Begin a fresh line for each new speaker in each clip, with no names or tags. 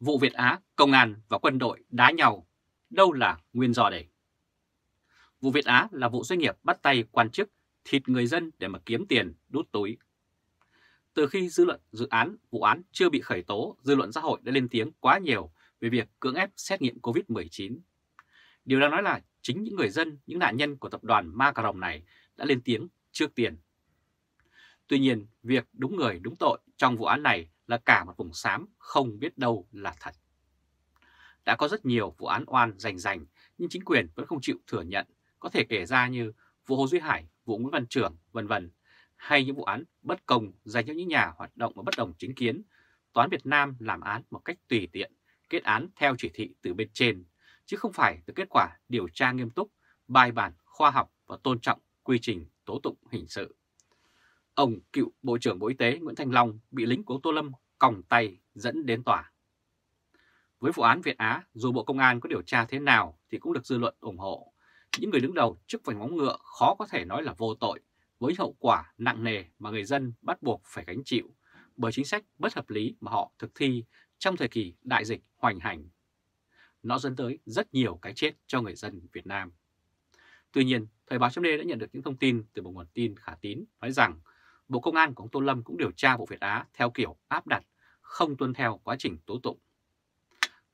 Vụ Việt Á, công an và quân đội đá nhau, đâu là nguyên do đây? Vụ Việt Á là vụ doanh nghiệp bắt tay quan chức thịt người dân để mà kiếm tiền đút túi. Từ khi dư luận dự án vụ án chưa bị khởi tố, dư luận xã hội đã lên tiếng quá nhiều về việc cưỡng ép xét nghiệm COVID-19. Điều đang nói là chính những người dân, những nạn nhân của tập đoàn ma cà rồng này đã lên tiếng trước tiền. Tuy nhiên, việc đúng người đúng tội trong vụ án này là cả một vùng xám không biết đâu là thật. Đã có rất nhiều vụ án oan rành rành nhưng chính quyền vẫn không chịu thừa nhận, có thể kể ra như vụ Hồ Duy Hải, vụ Nguyễn Văn Trường, vân vân hay những vụ án bất công dành cho những nhà hoạt động và bất đồng chính kiến, Toán Việt Nam làm án một cách tùy tiện, kết án theo chỉ thị từ bên trên, chứ không phải từ kết quả điều tra nghiêm túc, bài bản, khoa học và tôn trọng quy trình tố tụng hình sự. Ông cựu Bộ trưởng Bộ Y tế Nguyễn Thành Long bị lính của Tô Lâm còng tay dẫn đến tòa. Với vụ án Việt Á, dù Bộ Công an có điều tra thế nào thì cũng được dư luận ủng hộ. Những người đứng đầu trước vành móng ngựa khó có thể nói là vô tội với hậu quả nặng nề mà người dân bắt buộc phải gánh chịu bởi chính sách bất hợp lý mà họ thực thi trong thời kỳ đại dịch hoành hành. Nó dẫn tới rất nhiều cái chết cho người dân Việt Nam. Tuy nhiên, Thời báo chấm đã nhận được những thông tin từ một nguồn tin khả tín nói rằng Bộ Công an của ông Tô Lâm cũng điều tra vụ Việt Á theo kiểu áp đặt, không tuân theo quá trình tố tụng.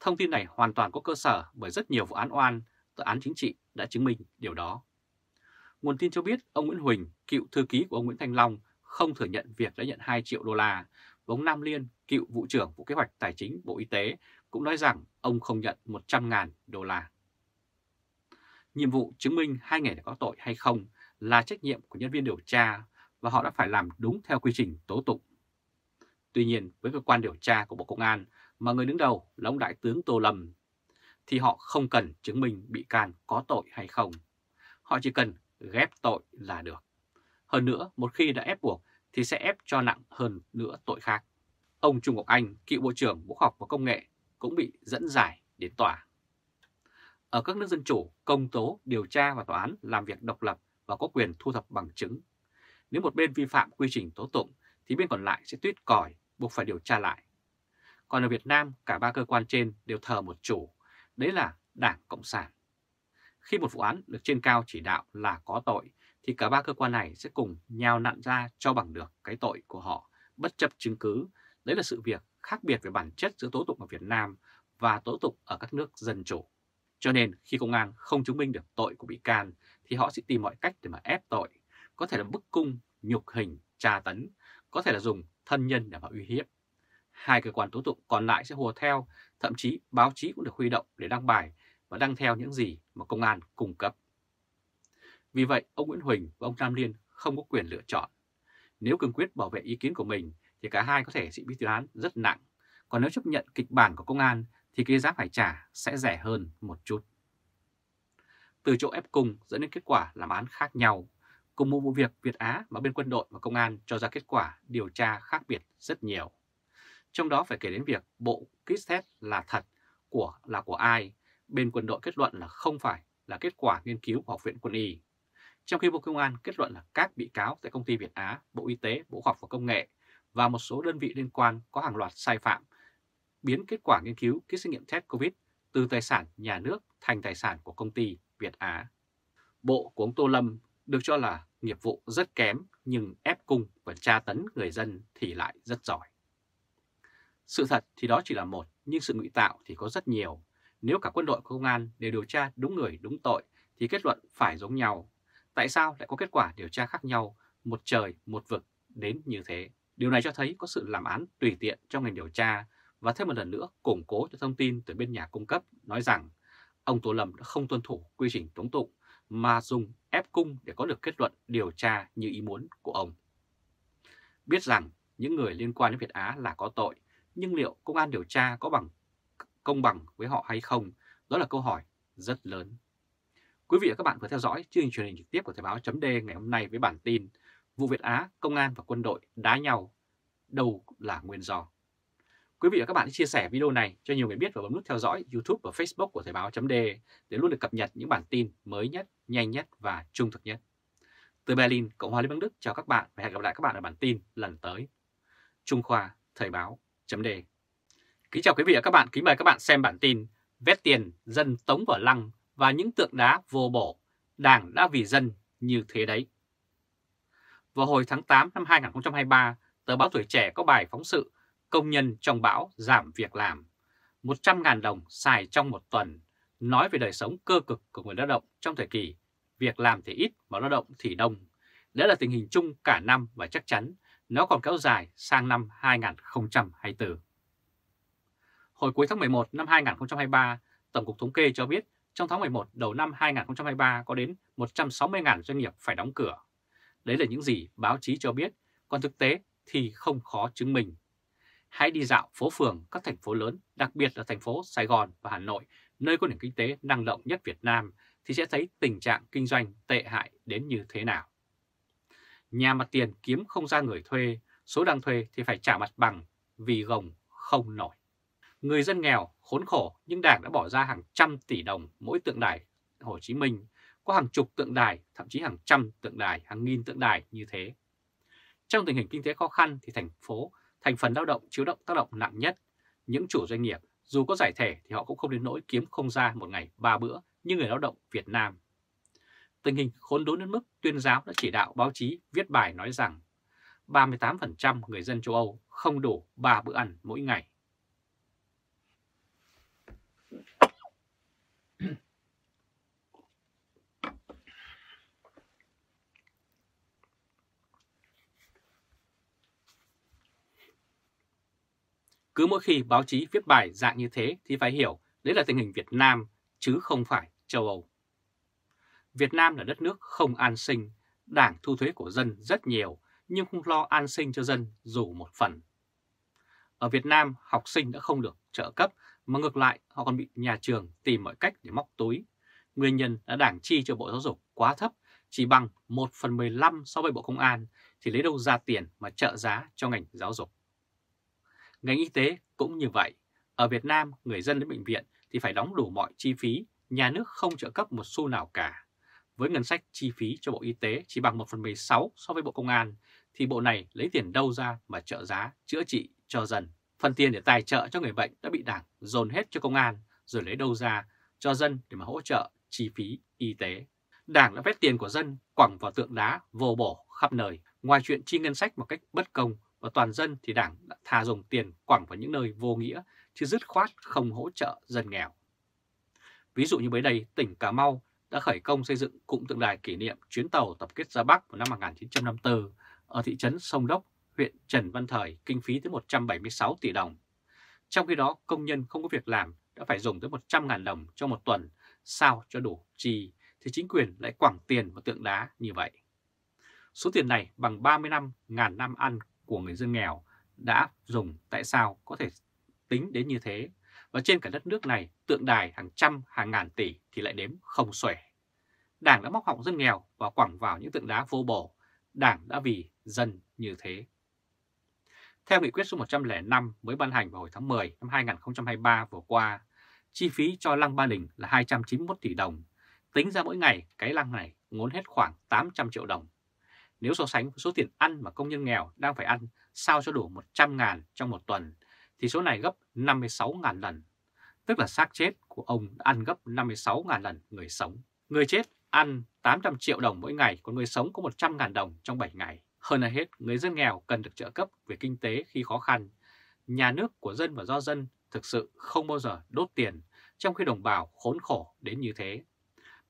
Thông tin này hoàn toàn có cơ sở bởi rất nhiều vụ án oan, tòa án chính trị đã chứng minh điều đó. Nguồn tin cho biết ông Nguyễn Huỳnh, cựu thư ký của ông Nguyễn Thanh Long, không thừa nhận việc đã nhận 2 triệu đô la. ông Nam Liên, cựu vụ trưởng vụ kế hoạch tài chính Bộ Y tế, cũng nói rằng ông không nhận 100.000 đô la. Nhiệm vụ chứng minh hai người đã có tội hay không là trách nhiệm của nhân viên điều tra và họ đã phải làm đúng theo quy trình tố tụng. Tuy nhiên, với cơ quan điều tra của Bộ Công an mà người đứng đầu là ông Đại tướng Tô Lâm, thì họ không cần chứng minh bị can có tội hay không. Họ chỉ cần ghép tội là được. Hơn nữa, một khi đã ép buộc thì sẽ ép cho nặng hơn nữa tội khác. Ông Trung Ngọc Anh, cựu Bộ trưởng Bộ học và Công nghệ, cũng bị dẫn giải đến tòa. Ở các nước dân chủ, công tố, điều tra và tòa án làm việc độc lập và có quyền thu thập bằng chứng nếu một bên vi phạm quy trình tố tụng thì bên còn lại sẽ tuyết còi, buộc phải điều tra lại. Còn ở Việt Nam, cả ba cơ quan trên đều thờ một chủ, đấy là Đảng Cộng sản. Khi một vụ án được trên cao chỉ đạo là có tội, thì cả ba cơ quan này sẽ cùng nhào nặn ra cho bằng được cái tội của họ, bất chấp chứng cứ. Đấy là sự việc khác biệt về bản chất giữa tố tụng ở Việt Nam và tố tụng ở các nước dân chủ. Cho nên khi công an không chứng minh được tội của bị can thì họ sẽ tìm mọi cách để mà ép tội có thể là bức cung, nhục hình, tra tấn, có thể là dùng thân nhân để mà uy hiếp. Hai cơ quan tố tụng còn lại sẽ hùa theo, thậm chí báo chí cũng được huy động để đăng bài và đăng theo những gì mà công an cung cấp. Vì vậy, ông Nguyễn Huỳnh và ông Nam Liên không có quyền lựa chọn. Nếu cương quyết bảo vệ ý kiến của mình thì cả hai có thể sẽ bị tuyên án rất nặng, còn nếu chấp nhận kịch bản của công an thì cái giá phải trả sẽ rẻ hơn một chút. Từ chỗ ép cung dẫn đến kết quả làm án khác nhau, Cùng một vụ việc Việt Á mà bên quân đội và công an cho ra kết quả điều tra khác biệt rất nhiều. Trong đó phải kể đến việc bộ kit test là thật của là của ai, bên quân đội kết luận là không phải là kết quả nghiên cứu của Học viện Quân y. Trong khi Bộ Công an kết luận là các bị cáo tại công ty Việt Á, Bộ Y tế, Bộ Khoa học và Công nghệ và một số đơn vị liên quan có hàng loạt sai phạm biến kết quả nghiên cứu kit xét nghiệm test COVID từ tài sản nhà nước thành tài sản của công ty Việt Á. Bộ của ông Tô Lâm được cho là nghiệp vụ rất kém nhưng ép cung và tra tấn người dân thì lại rất giỏi. Sự thật thì đó chỉ là một, nhưng sự ngụy tạo thì có rất nhiều. Nếu cả quân đội và công an đều điều tra đúng người đúng tội thì kết luận phải giống nhau. Tại sao lại có kết quả điều tra khác nhau, một trời một vực đến như thế? Điều này cho thấy có sự làm án tùy tiện trong ngành điều tra và thêm một lần nữa củng cố cho thông tin từ bên nhà cung cấp nói rằng ông Tô Lâm đã không tuân thủ quy trình tống tụng mà dùng ép cung để có được kết luận điều tra như ý muốn của ông. Biết rằng những người liên quan đến Việt Á là có tội, nhưng liệu công an điều tra có bằng công bằng với họ hay không, đó là câu hỏi rất lớn. Quý vị và các bạn vừa theo dõi chương trình truyền hình trực tiếp của Thời báo chấm ngày hôm nay với bản tin Vụ Việt Á, Công an và Quân đội đá nhau, đâu là nguyên do? Quý vị và các bạn chia sẻ video này cho nhiều người biết và bấm nút theo dõi YouTube và Facebook của Thời báo.de để luôn được cập nhật những bản tin mới nhất, nhanh nhất và trung thực nhất. Từ Berlin, Cộng hòa Liên bang Đức chào các bạn và hẹn gặp lại các bạn ở bản tin lần tới. Trung Khoa, Thời báo.de Kính chào quý vị và các bạn, kính mời các bạn xem bản tin Vét tiền, dân tống vào lăng và những tượng đá vô bổ, Đảng đã vì dân như thế đấy. Vào hồi tháng 8 năm 2023, tờ báo Tuổi Trẻ có bài phóng sự công nhân trong bão giảm việc làm, 100.000 đồng xài trong một tuần, nói về đời sống cơ cực của người lao động trong thời kỳ việc làm thì ít mà lao động thì đông. Đó là tình hình chung cả năm và chắc chắn nó còn kéo dài sang năm 2024. Hồi cuối tháng 11 năm 2023, Tổng cục Thống kê cho biết trong tháng 11 đầu năm 2023 có đến 160.000 doanh nghiệp phải đóng cửa. Đấy là những gì báo chí cho biết, còn thực tế thì không khó chứng minh hãy đi dạo phố phường các thành phố lớn, đặc biệt là thành phố Sài Gòn và Hà Nội, nơi có nền kinh tế năng động nhất Việt Nam, thì sẽ thấy tình trạng kinh doanh tệ hại đến như thế nào. Nhà mặt tiền kiếm không ra người thuê, số đang thuê thì phải trả mặt bằng vì gồng không nổi. Người dân nghèo, khốn khổ nhưng Đảng đã bỏ ra hàng trăm tỷ đồng mỗi tượng đài Hồ Chí Minh, có hàng chục tượng đài, thậm chí hàng trăm tượng đài, hàng nghìn tượng đài như thế. Trong tình hình kinh tế khó khăn thì thành phố Thành phần lao động chịu động tác động nặng nhất. Những chủ doanh nghiệp dù có giải thể thì họ cũng không đến nỗi kiếm không ra một ngày ba bữa như người lao động Việt Nam. Tình hình khốn đốn đến mức tuyên giáo đã chỉ đạo báo chí viết bài nói rằng 38% người dân châu Âu không đủ 3 bữa ăn mỗi ngày. Cứ mỗi khi báo chí viết bài dạng như thế thì phải hiểu đấy là tình hình Việt Nam chứ không phải châu Âu. Việt Nam là đất nước không an sinh, đảng thu thuế của dân rất nhiều nhưng không lo an sinh cho dân dù một phần. Ở Việt Nam, học sinh đã không được trợ cấp mà ngược lại họ còn bị nhà trường tìm mọi cách để móc túi. Nguyên nhân là đảng chi cho Bộ Giáo dục quá thấp, chỉ bằng 1 phần 15 so với Bộ Công an thì lấy đâu ra tiền mà trợ giá cho ngành giáo dục. Ngành y tế cũng như vậy. Ở Việt Nam, người dân đến bệnh viện thì phải đóng đủ mọi chi phí, nhà nước không trợ cấp một xu nào cả. Với ngân sách chi phí cho Bộ Y tế chỉ bằng 1 phần 16 so với Bộ Công an, thì bộ này lấy tiền đâu ra mà trợ giá, chữa trị cho dân. Phần tiền để tài trợ cho người bệnh đã bị đảng dồn hết cho công an, rồi lấy đâu ra cho dân để mà hỗ trợ chi phí y tế. Đảng đã vét tiền của dân quẳng vào tượng đá vô bổ khắp nơi. Ngoài chuyện chi ngân sách một cách bất công, và toàn dân thì Đảng đã thà dùng tiền quẳng vào những nơi vô nghĩa chứ dứt khoát không hỗ trợ dân nghèo. Ví dụ như mới đây, tỉnh Cà Mau đã khởi công xây dựng cụm tượng đài kỷ niệm chuyến tàu tập kết ra Bắc vào năm 1954 ở thị trấn Sông Đốc, huyện Trần Văn Thời, kinh phí tới 176 tỷ đồng. Trong khi đó, công nhân không có việc làm đã phải dùng tới 100.000 đồng trong một tuần, sao cho đủ chi thì chính quyền lại quẳng tiền vào tượng đá như vậy. Số tiền này bằng 30 năm, ngàn năm ăn của người dân nghèo đã dùng tại sao có thể tính đến như thế. Và trên cả đất nước này, tượng đài hàng trăm, hàng ngàn tỷ thì lại đếm không xuể. Đảng đã móc họng dân nghèo và quẳng vào những tượng đá vô bổ. Đảng đã vì dân như thế. Theo nghị quyết số 105 mới ban hành vào hồi tháng 10 năm 2023 vừa qua, chi phí cho lăng Ba Đình là 291 tỷ đồng. Tính ra mỗi ngày, cái lăng này ngốn hết khoảng 800 triệu đồng nếu so sánh số tiền ăn mà công nhân nghèo đang phải ăn sao cho đủ 100 ngàn trong một tuần, thì số này gấp 56 ngàn lần. Tức là xác chết của ông ăn gấp 56 ngàn lần người sống. Người chết ăn 800 triệu đồng mỗi ngày, còn người sống có 100 ngàn đồng trong 7 ngày. Hơn là hết, người dân nghèo cần được trợ cấp về kinh tế khi khó khăn. Nhà nước của dân và do dân thực sự không bao giờ đốt tiền, trong khi đồng bào khốn khổ đến như thế.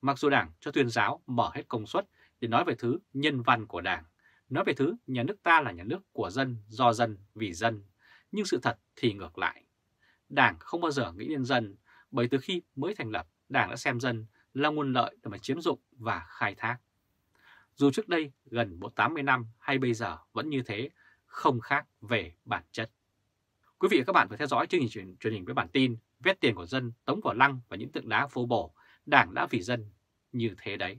Mặc dù đảng cho tuyên giáo mở hết công suất để nói về thứ nhân văn của Đảng, nói về thứ nhà nước ta là nhà nước của dân, do dân, vì dân. Nhưng sự thật thì ngược lại. Đảng không bao giờ nghĩ đến dân, bởi từ khi mới thành lập, Đảng đã xem dân là nguồn lợi để mà chiếm dụng và khai thác. Dù trước đây gần bộ 80 năm hay bây giờ vẫn như thế, không khác về bản chất. Quý vị và các bạn vừa theo dõi chương trình truyền, hình với bản tin Vét tiền của dân tống vào lăng và những tượng đá phô bổ, Đảng đã vì dân như thế đấy.